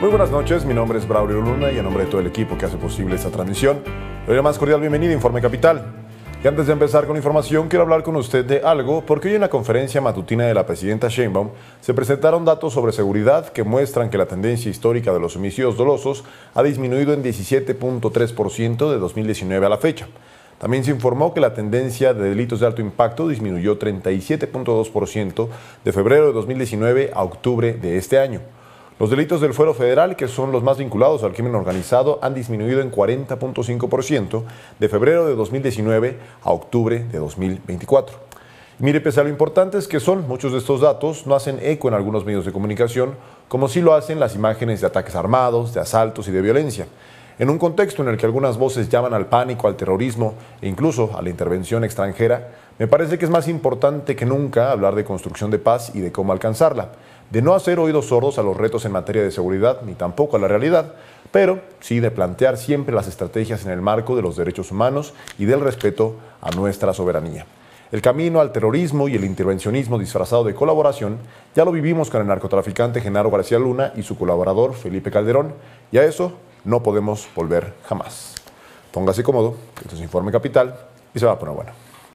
Muy buenas noches, mi nombre es Braulio Luna y en nombre de todo el equipo que hace posible esta transmisión, le doy la más cordial bienvenida a Informe Capital. Y antes de empezar con información, quiero hablar con usted de algo, porque hoy en la conferencia matutina de la presidenta Sheinbaum se presentaron datos sobre seguridad que muestran que la tendencia histórica de los homicidios dolosos ha disminuido en 17.3% de 2019 a la fecha. También se informó que la tendencia de delitos de alto impacto disminuyó 37.2% de febrero de 2019 a octubre de este año. Los delitos del fuero federal, que son los más vinculados al crimen organizado, han disminuido en 40.5% de febrero de 2019 a octubre de 2024. Mire, pese a lo importantes que son, muchos de estos datos no hacen eco en algunos medios de comunicación, como sí lo hacen las imágenes de ataques armados, de asaltos y de violencia. En un contexto en el que algunas voces llaman al pánico, al terrorismo e incluso a la intervención extranjera, me parece que es más importante que nunca hablar de construcción de paz y de cómo alcanzarla de no hacer oídos sordos a los retos en materia de seguridad ni tampoco a la realidad, pero sí de plantear siempre las estrategias en el marco de los derechos humanos y del respeto a nuestra soberanía. El camino al terrorismo y el intervencionismo disfrazado de colaboración ya lo vivimos con el narcotraficante Genaro García Luna y su colaborador Felipe Calderón, y a eso no podemos volver jamás. Póngase cómodo, esto es Informe Capital y se va a poner bueno.